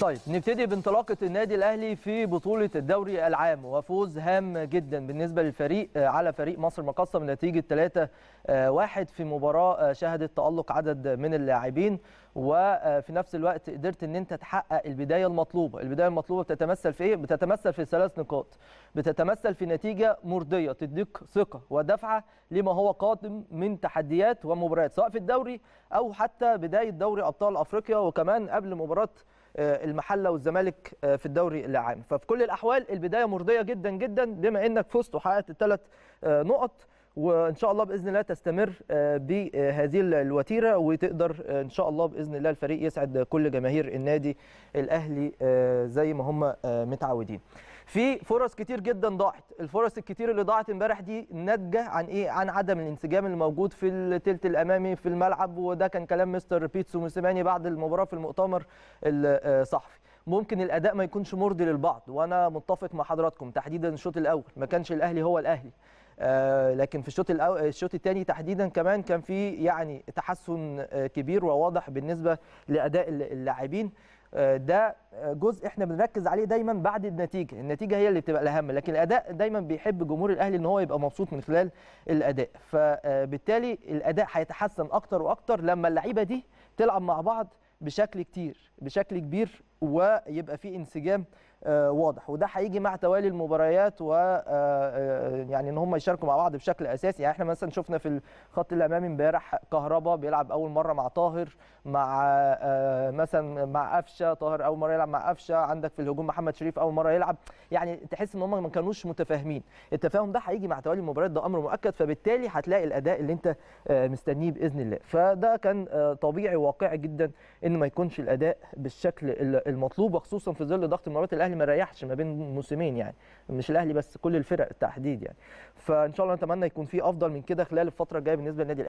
طيب نبتدي بانطلاقه النادي الاهلي في بطوله الدوري العام وفوز هام جدا بالنسبه للفريق آه، على فريق مصر مقصه بنتيجه 3 1 في مباراه آه، شهدت تالق عدد من اللاعبين وفي آه، نفس الوقت قدرت ان انت تحقق البدايه المطلوبه، البدايه المطلوبه بتتمثل في ايه؟ بتتمثل في ثلاث نقاط، بتتمثل في نتيجه مرضيه تديك ثقه ودفعه لما هو قادم من تحديات ومباريات سواء في الدوري او حتى بدايه دوري ابطال افريقيا وكمان قبل مباراه آه، المحله والزمالك آه، في الدوري العام ففي كل الاحوال البدايه مرضيه جدا جدا بما انك فزت وحققت الثلاث آه، نقط وان شاء الله باذن الله تستمر بهذه الوتيره وتقدر ان شاء الله باذن الله الفريق يسعد كل جماهير النادي الاهلي زي ما هم متعودين في فرص كتير جدا ضاعت الفرص الكتير اللي ضاعت امبارح دي ناتجه عن ايه عن عدم الانسجام الموجود في التلت الامامي في الملعب وده كان كلام مستر بيتسو موسيماني بعد المباراه في المؤتمر الصحفي آه، ممكن الاداء ما يكونش مرضي للبعض وانا متفق مع حضراتكم تحديدا الشوط الاول ما كانش الاهلي هو الاهلي آه لكن في الشوط الشوط الثاني تحديدا كمان كان في يعني تحسن آه كبير وواضح بالنسبه لاداء اللاعبين آه، ده جزء احنا بنركز عليه دايما بعد النتيجه النتيجه هي اللي بتبقى الاهم لكن الاداء دايما بيحب جمهور الاهلي ان هو يبقى مبسوط من خلال الاداء فبالتالي آه، الاداء هيتحسن اكتر واكتر لما اللعيبه دي تلعب مع بعض بشكل كتير بشكل كبير ويبقى في انسجام آه، واضح وده هيجي مع توالي المباريات و آه، آه، يعني ان هم يشاركوا مع بعض بشكل اساسي يعني احنا مثلا شفنا في الخط الامامي امبارح كهربا بيلعب اول مره مع طاهر مع مثلا مع قفشه طاهر اول مره يلعب مع قفشه عندك في الهجوم محمد شريف اول مره يلعب يعني تحس ان هم ما كانوش متفاهمين التفاهم ده هيجي مع توالي المباريات ده امر مؤكد فبالتالي هتلاقي الاداء اللي انت مستنيه باذن الله فده كان طبيعي واقعي جدا ان ما يكونش الاداء بالشكل المطلوبه خصوصا في ظل ضغط مباريات الاهلي ما ريحش ما بين موسمين يعني مش الاهلي بس كل الفرق بالتحديد يعني فان شاء الله نتمنى يكون في افضل من كده خلال الفتره الجايه بالنسبه للنادي